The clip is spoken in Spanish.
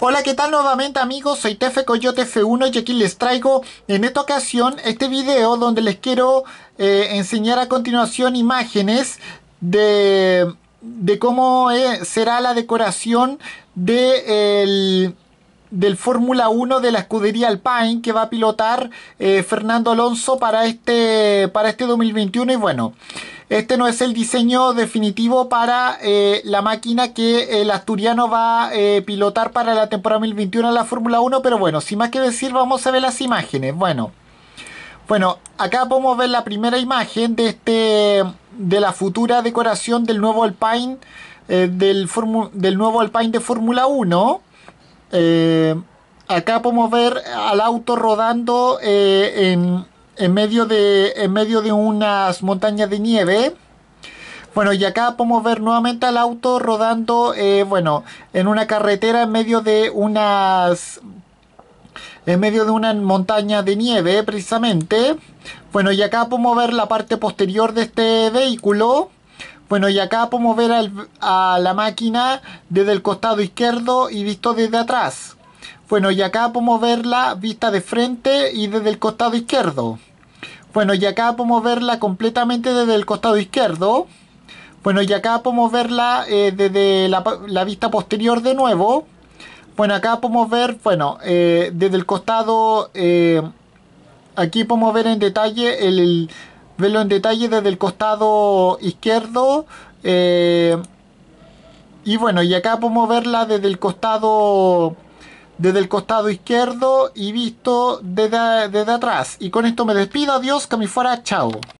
Hola, ¿qué tal nuevamente amigos? Soy Tefe Coyote F1 y aquí les traigo en esta ocasión este video donde les quiero eh, enseñar a continuación imágenes de, de cómo eh, será la decoración de el, del Fórmula 1 de la escudería Alpine que va a pilotar eh, Fernando Alonso para este, para este 2021 y bueno... Este no es el diseño definitivo para eh, la máquina que el asturiano va a eh, pilotar para la temporada 2021 en la Fórmula 1, pero bueno, sin más que decir, vamos a ver las imágenes. Bueno, bueno, acá podemos ver la primera imagen de este de la futura decoración del nuevo Alpine eh, del, del, nuevo Alpine de Fórmula 1. acá podemos ver al auto rodando en en medio de, en medio de unas montañas de nieve. Bueno, y acá podemos ver nuevamente al auto rodando, eh, bueno, en una carretera en medio de unas... En medio de una montaña de nieve, precisamente. Bueno, y acá podemos ver la parte posterior de este vehículo. Bueno, y acá podemos ver a la máquina desde el costado izquierdo y visto desde atrás. Bueno, y acá podemos ver la vista de frente y desde el costado izquierdo. Bueno, y acá podemos verla completamente desde el costado izquierdo. Bueno, y acá podemos verla eh, desde la, vista posterior de nuevo. Bueno, acá podemos ver, bueno, eh, desde el costado, eh, aquí podemos ver en detalle, el, verlo en detalle desde el costado izquierdo. y bueno, y acá podemos verla desde el costado desde el costado izquierdo y visto desde, atrás. Y con esto me despido, adiós, que me fuera, chao.